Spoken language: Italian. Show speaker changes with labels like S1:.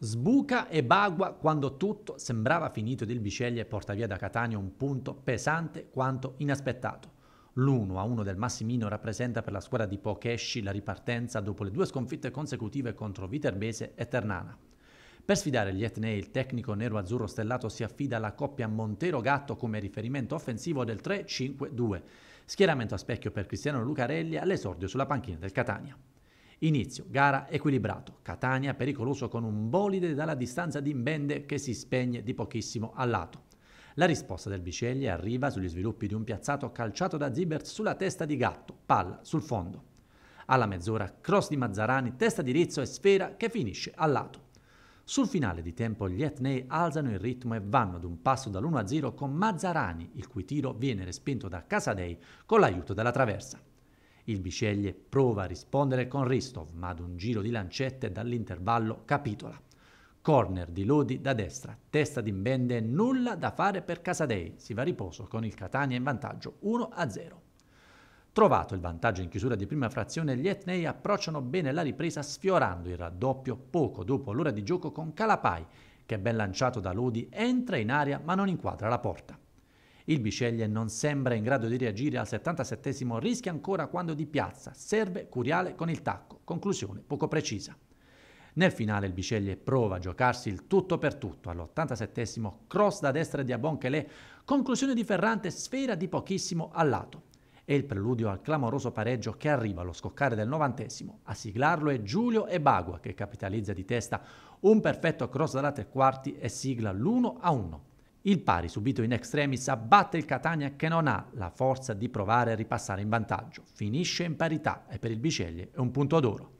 S1: Sbuca e bagua quando tutto sembrava finito del il Biceglie porta via da Catania un punto pesante quanto inaspettato. L'1-1 a del Massimino rappresenta per la squadra di Pokesci la ripartenza dopo le due sconfitte consecutive contro Viterbese e Ternana. Per sfidare gli Etnei, il tecnico nero-azzurro stellato si affida alla coppia Montero-Gatto come riferimento offensivo del 3-5-2. Schieramento a specchio per Cristiano Lucarelli all'esordio sulla panchina del Catania. Inizio, gara equilibrato, Catania pericoloso con un bolide dalla distanza di Mbende che si spegne di pochissimo a lato. La risposta del Bicelli arriva sugli sviluppi di un piazzato calciato da Zibert sulla testa di Gatto, palla sul fondo. Alla mezz'ora cross di Mazzarani, testa di Rizzo e sfera che finisce a lato. Sul finale di tempo gli Etnei alzano il ritmo e vanno ad un passo dall'1-0 con Mazzarani, il cui tiro viene respinto da Casadei con l'aiuto della traversa. Il Bisceglie prova a rispondere con Ristov, ma ad un giro di lancette dall'intervallo capitola. Corner di Lodi da destra, testa di Mbende e nulla da fare per Casadei. Si va a riposo con il Catania in vantaggio 1-0. Trovato il vantaggio in chiusura di prima frazione, gli Etnei approcciano bene la ripresa sfiorando il raddoppio poco dopo l'ora di gioco con Calapai, che ben lanciato da Lodi entra in aria ma non inquadra la porta. Il Biceglie non sembra in grado di reagire al 77 rischia ancora quando di piazza, serve Curiale con il tacco, conclusione poco precisa. Nel finale il Biceglie prova a giocarsi il tutto per tutto. All'87 cross da destra di Abonchelé, conclusione di Ferrante, sfera di pochissimo al lato. E il preludio al clamoroso pareggio che arriva allo scoccare del 90 A siglarlo è Giulio Ebagua che capitalizza di testa un perfetto cross dalla tre quarti e sigla l'1 a 1. Il pari subito in extremis abbatte il Catania che non ha la forza di provare a ripassare in vantaggio. Finisce in parità e per il Biceglie è un punto d'oro.